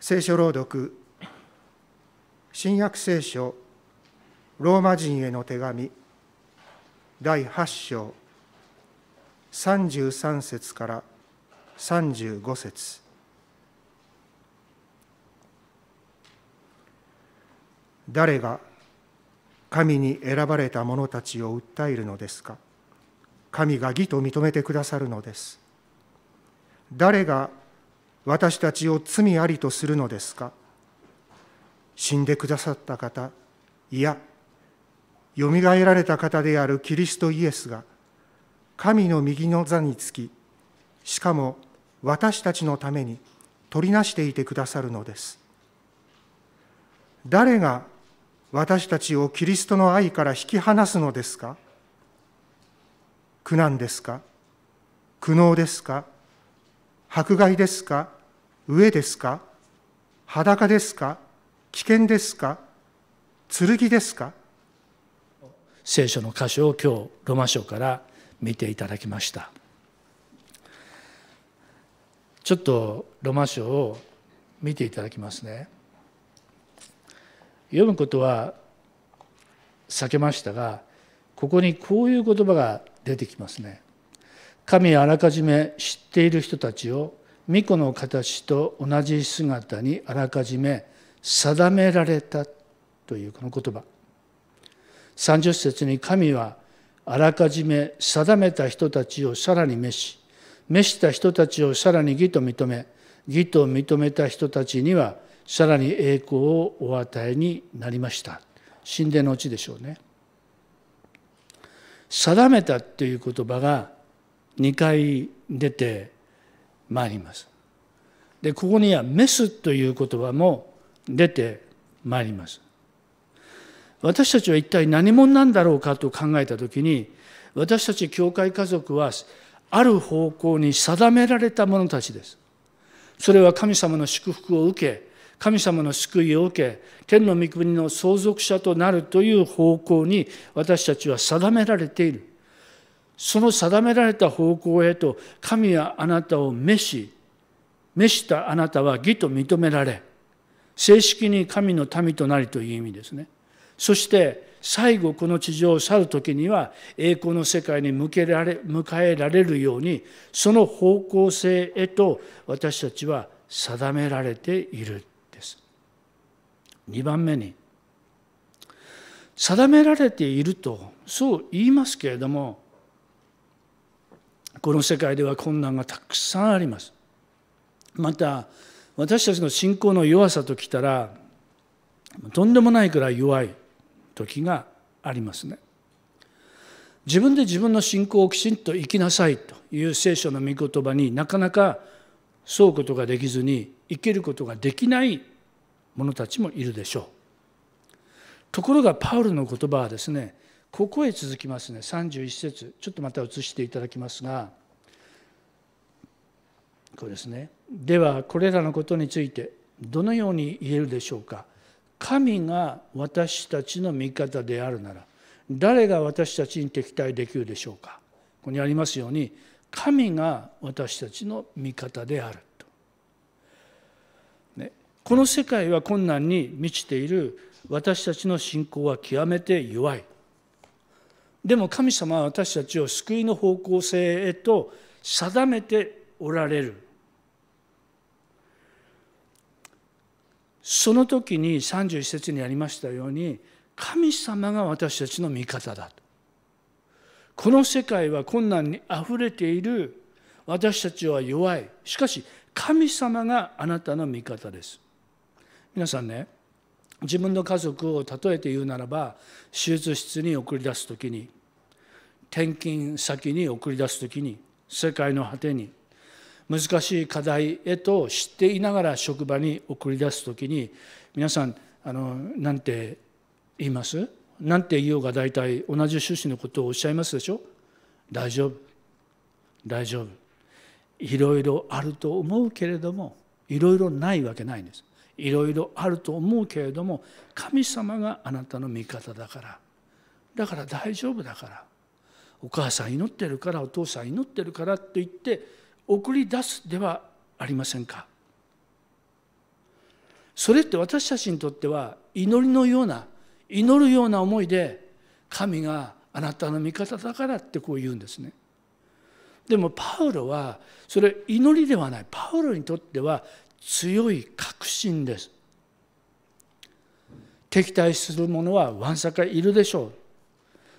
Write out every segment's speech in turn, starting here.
聖書朗読、新約聖書、ローマ人への手紙、第8章、33節から35節誰が神に選ばれた者たちを訴えるのですか神が義と認めてくださるのです誰が私たちを罪ありとするのですか死んでくださった方いやよみがえられた方であるキリストイエスが神の右の座につきしかも私たちのために取りなしていてくださるのです誰が私たちをキリストの愛から引き離すのですか苦難ですか苦悩ですか迫害ですか飢えですか裸ですか危険ですか剣ですか聖書の箇所を今日ロマ書から見ていただきましたちょっとロマ書を見ていただきますね読むことは避けましたがここにこういう言葉が出てきますね神あらかじめ知っている人たちを御子の形と同じ姿にあらかじめ定められたというこの言葉30節に神はあらかじめ定めた人たちをさらに召し召した人たちをさらに義と認め義と認めた人たちにはさらに栄光をお与えになりました神殿のうちでしょうね定めたという言葉が2回出てります。でここには「メス」という言葉も出てまいります。私たちは一体何者なんだろうかと考えた時に私たち教会家族はある方向に定められた者たちです。それは神様の祝福を受け神様の救いを受け天の御国の相続者となるという方向に私たちは定められているその定められた方向へと神はあなたを召し召したあなたは義と認められ正式に神の民となりという意味ですねそして最後この地上を去る時には栄光の世界に向けられ迎えられるようにその方向性へと私たちは定められているです2番目に定められているとそう言いますけれどもこの世界では困難がたくさんありますまた私たちの信仰の弱さときたらとんでもないくらい弱い時がありますね自分で自分の信仰をきちんと生きなさいという聖書の御言葉になかなかそうことができずに生きることができない者たちもいるでしょうところがパウルの言葉はですねここへ続きますね31節ちょっとまた映していただきますがこうですねではこれらのことについてどのように言えるでしょうか神が私たちの味方であるなら誰が私たちに敵対できるでしょうかここにありますように神が私たちの味方であると、ね、この世界は困難に満ちている私たちの信仰は極めて弱いでも神様は私たちを救いの方向性へと定めておられるその時に31節にありましたように神様が私たちの味方だとこの世界は困難にあふれている私たちは弱いしかし神様があなたの味方です皆さんね自分の家族を例えて言うならば手術室に送り出す時に転勤先に送り出す時に世界の果てに難しい課題へと知っていながら職場に送り出す時に皆さんあのなんて言いますなんて言おうが大体同じ趣旨のことをおっしゃいますでしょ大丈夫大丈夫いろいろあると思うけれどもいろいろないわけないんですいろいろあると思うけれども神様があなたの味方だからだから大丈夫だからお母さん祈ってるからお父さん祈ってるからと言って送り出すではありませんかそれって私たちにとっては祈りのような祈るような思いで神があなたの味方だからってこう言うんですね。でもパウロはそれ祈りではないパウロにとっては強い確信です敵対する者はわんさかいるでしょう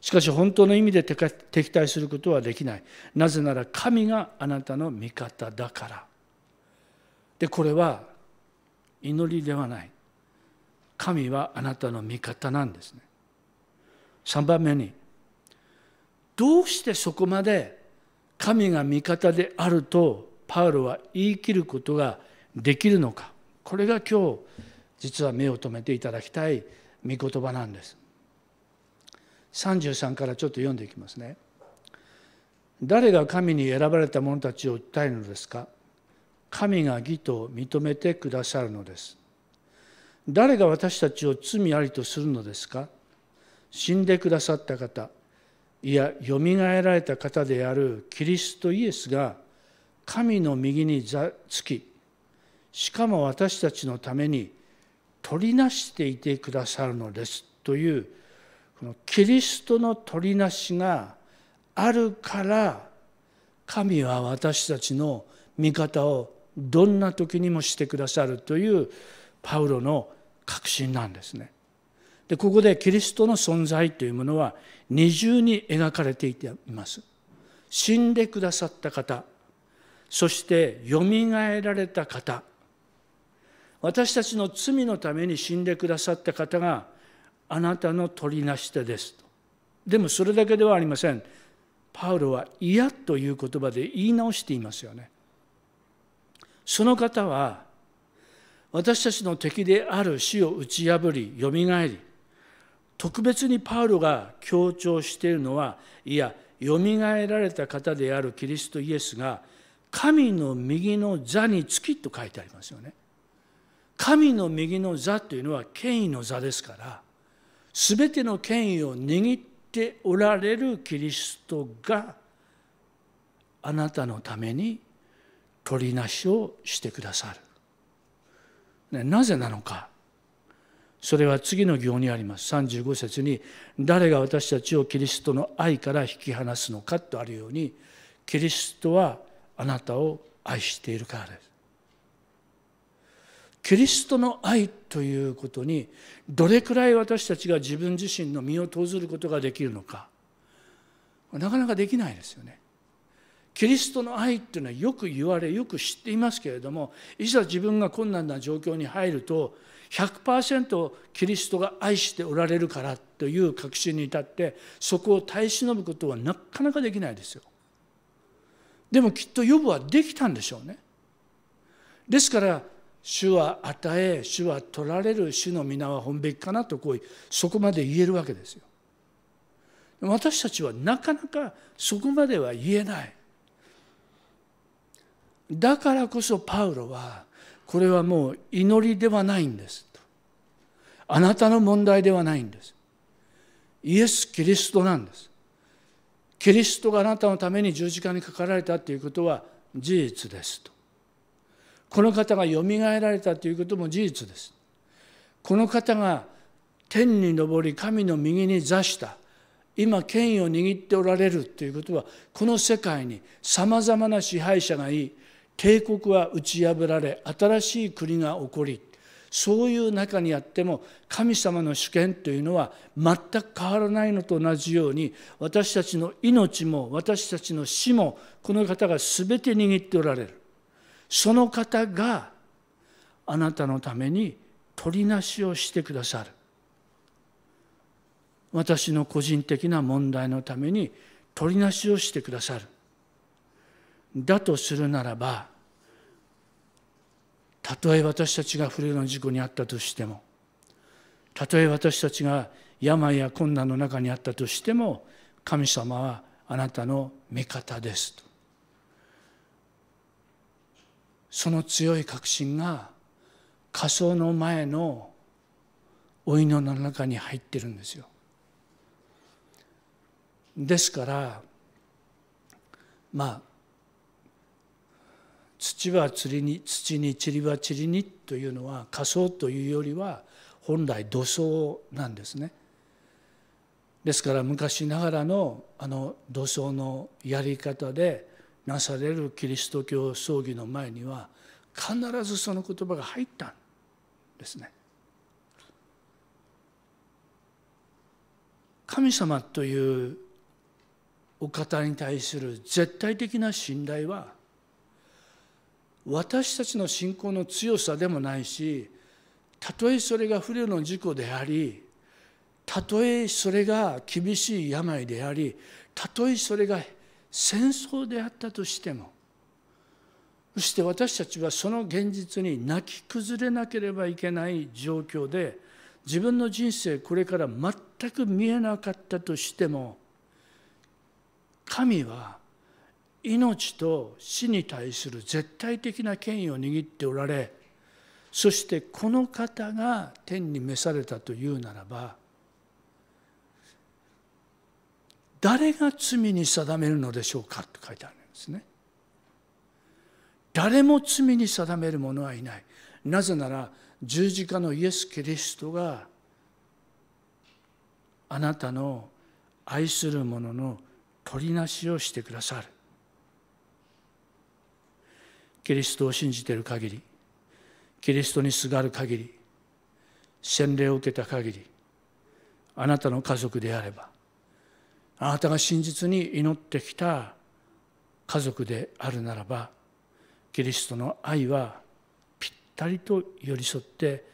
しかし本当の意味で敵対することはできないなぜなら神があなたの味方だからでこれは祈りではない神はあなたの味方なんですね3番目にどうしてそこまで神が味方であるとパウロは言い切ることができるのかこれが今日実は目を留めていただきたい御言葉なんです33からちょっと読んでいきますね誰が神に選ばれた者たちを訴えるのですか神が義と認めてくださるのです誰が私たちを罪ありとするのですか死んでくださった方いやよみがえられた方であるキリストイエスが神の右につきしかも私たちのために取りなしていてくださるのですというこのキリストの取りなしがあるから神は私たちの味方をどんな時にもしてくださるというパウロの確信なんですね。でここでキリストの存在というものは二重に描かれています。死んでくださった方そしてよみがえられた方私たちの罪のために死んでくださった方があなたの取りなし手ですと。でもそれだけではありません。パウロは「嫌」という言葉で言い直していますよね。その方は私たちの敵である死を打ち破りよみがえり特別にパウロが強調しているのはいやよみがえられた方であるキリストイエスが神の右の座につきと書いてありますよね。神の右の座というのは権威の座ですから全ての権威を握っておられるキリストがあなたのために取りなしをしてくださる。なぜなのかそれは次の行にあります35節に「誰が私たちをキリストの愛から引き離すのか」とあるようにキリストはあなたを愛しているからです。キリストの愛ということにどれくらい私たちが自分自身の身を投ずることができるのかなかなかできないですよね。キリストの愛っていうのはよく言われよく知っていますけれどもいざ自分が困難な状況に入ると100%キリストが愛しておられるからという確信に至ってそこを耐え忍ぶことはなかなかできないですよ。でもきっと予防はできたんでしょうね。ですから主は与え主は取られる主の皆は本べきかなとこうそこまで言えるわけですよ。私たちはなかなかそこまでは言えない。だからこそパウロはこれはもう祈りではないんですあなたの問題ではないんです。イエス・キリストなんです。キリストがあなたのために十字架にかかられたということは事実ですと。この方がよみがえられたということも事実ですこの方が天に昇り神の右に座した今権威を握っておられるということはこの世界にさまざまな支配者がい帝国は打ち破られ新しい国が起こりそういう中にあっても神様の主権というのは全く変わらないのと同じように私たちの命も私たちの死もこの方が全て握っておられるその方があなたのために取りなしをしてくださる私の個人的な問題のために取りなしをしてくださるだとするならばたとえ私たちが不慮の事故にあったとしてもたとえ私たちが病や困難の中にあったとしても神様はあなたの味方ですとその強い確信が仮想の前のお祈りの中に入ってるんですよ。ですからまあ土は釣りに土に塵は塵にというのは仮想というよりは本来土葬なんですね。ですから昔ながらのあの土葬のやり方でなされるキリスト教葬儀の前には必ずその言葉が入ったんですね。神様というお方に対する絶対的な信頼は私たちの信仰の強さでもないしたとえそれが不慮の事故でありたとえそれが厳しい病でありたとえそれが戦争であったとしてもそして私たちはその現実に泣き崩れなければいけない状況で自分の人生これから全く見えなかったとしても神は命と死に対する絶対的な権威を握っておられそしてこの方が天に召されたというならば誰が罪に定めるのでしょうかと書いてあるんですね。誰も罪に定める者はいない。なぜなら十字架のイエス・キリストがあなたの愛する者の取りなしをしてくださる。キリストを信じている限り、キリストにすがる限り、洗礼を受けた限り、あなたの家族であれば、あなたが真実に祈ってきた家族であるならばキリストの愛はぴったりと寄り添って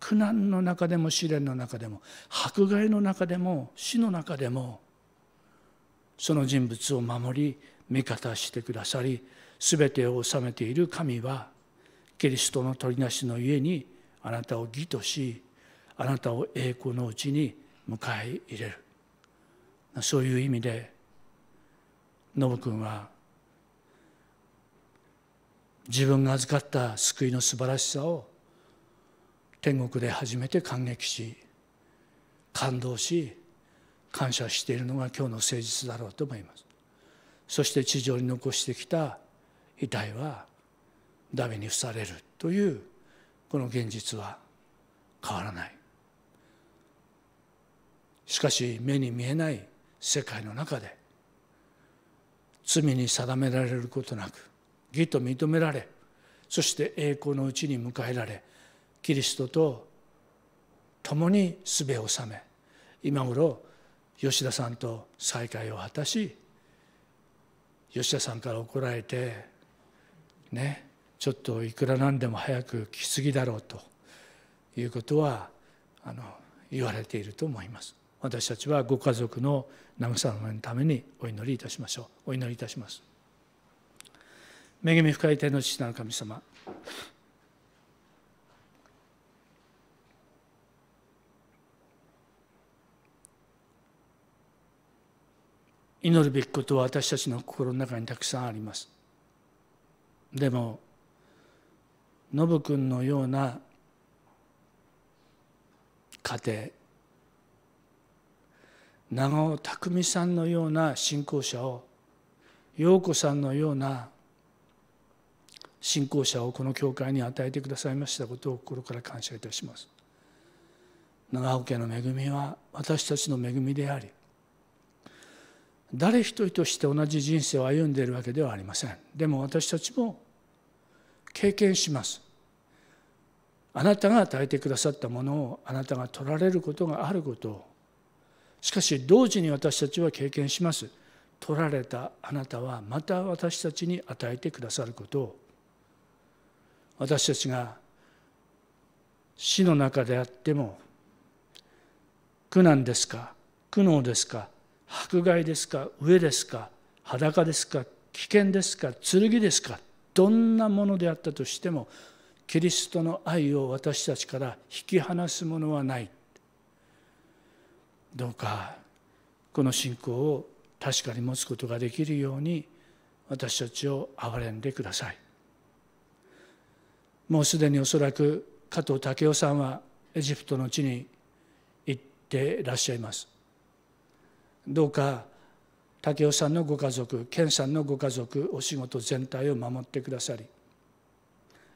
苦難の中でも試練の中でも迫害の中でも死の中でもその人物を守り味方してくださり全てを治めている神はキリストの取りなしのゆえにあなたを義としあなたを栄光のうちに迎え入れるそういう意味でノブ君は自分が預かった救いの素晴らしさを天国で初めて感激し感動し感謝しているのが今日の誠実だろうと思いますそして地上に残してきた遺体はダメに付されるというこの現実は変わらないしかし目に見えない世界の中で罪に定められることなく義と認められそして栄光のうちに迎えられキリストと共にすべを治め今頃吉田さんと再会を果たし吉田さんから怒られてねちょっといくらなんでも早く来すぎだろうということはあの言われていると思います。私たちはご家族の慰めのためにお祈りいたしましょうお祈りいたします恵み深い天の父なる神様祈るべきことは私たちの心の中にたくさんありますでもノブ君のような家庭長尾匠さんのような信仰者を陽子さんのような信仰者をこの教会に与えてくださいましたことを心から感謝いたします。長尾家の恵みは私たちの恵みであり誰一人として同じ人生を歩んでいるわけではありませんでも私たちも経験しますあなたが与えてくださったものをあなたが取られることがあることをしかし同時に私たちは経験します取られたあなたはまた私たちに与えてくださることを私たちが死の中であっても苦難ですか苦悩ですか迫害ですか飢えですか裸ですか危険ですか剣ですかどんなものであったとしてもキリストの愛を私たちから引き離すものはないどうかこの信仰を確かに持つことができるように私たちを憐れんでくださいもうすでにおそらく加藤武雄さんはエジプトの地に行っていらっしゃいますどうか武雄さんのご家族健さんのご家族お仕事全体を守ってくださり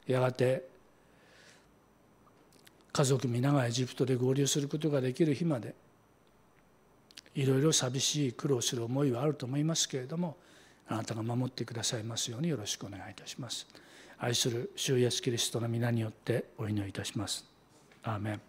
やがて家族皆がエジプトで合流することができる日までいろいろ寂しい苦労する思いはあると思いますけれどもあなたが守ってくださいますようによろしくお願いいたします愛する主イエスキリストの皆によってお祈りいたしますアーメン